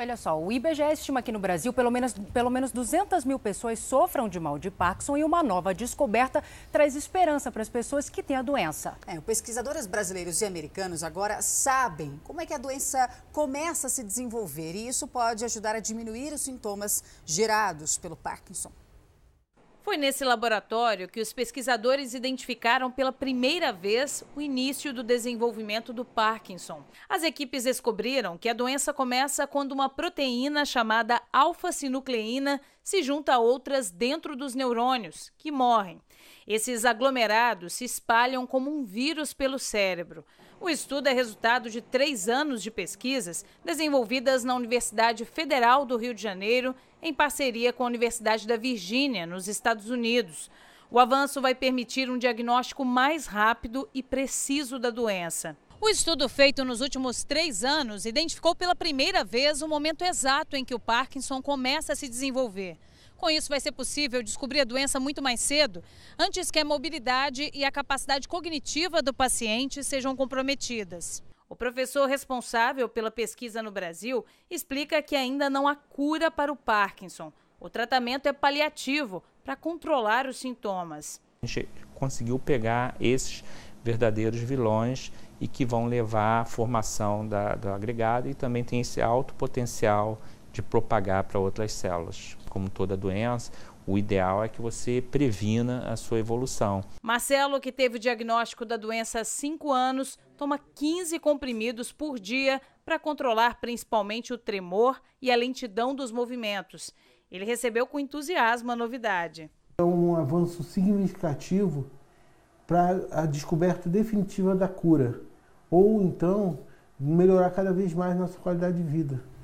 Olha só, o IBGE é estima que no Brasil pelo menos, pelo menos 200 mil pessoas sofram de mal de Parkinson e uma nova descoberta traz esperança para as pessoas que têm a doença. É, pesquisadores brasileiros e americanos agora sabem como é que a doença começa a se desenvolver e isso pode ajudar a diminuir os sintomas gerados pelo Parkinson. Foi nesse laboratório que os pesquisadores identificaram pela primeira vez o início do desenvolvimento do Parkinson. As equipes descobriram que a doença começa quando uma proteína chamada alfa-sinucleína se junta a outras dentro dos neurônios, que morrem. Esses aglomerados se espalham como um vírus pelo cérebro. O estudo é resultado de três anos de pesquisas desenvolvidas na Universidade Federal do Rio de Janeiro, em parceria com a Universidade da Virgínia, nos Estados Unidos. O avanço vai permitir um diagnóstico mais rápido e preciso da doença. O estudo feito nos últimos três anos identificou pela primeira vez o momento exato em que o Parkinson começa a se desenvolver. Com isso, vai ser possível descobrir a doença muito mais cedo, antes que a mobilidade e a capacidade cognitiva do paciente sejam comprometidas. O professor responsável pela pesquisa no Brasil explica que ainda não há cura para o Parkinson. O tratamento é paliativo para controlar os sintomas. A gente conseguiu pegar esses verdadeiros vilões e que vão levar à formação da, do agregado e também tem esse alto potencial de propagar para outras células. Como toda doença, o ideal é que você previna a sua evolução. Marcelo, que teve o diagnóstico da doença há 5 anos, toma 15 comprimidos por dia para controlar principalmente o tremor e a lentidão dos movimentos. Ele recebeu com entusiasmo a novidade. É um avanço significativo para a descoberta definitiva da cura, ou então melhorar cada vez mais nossa qualidade de vida.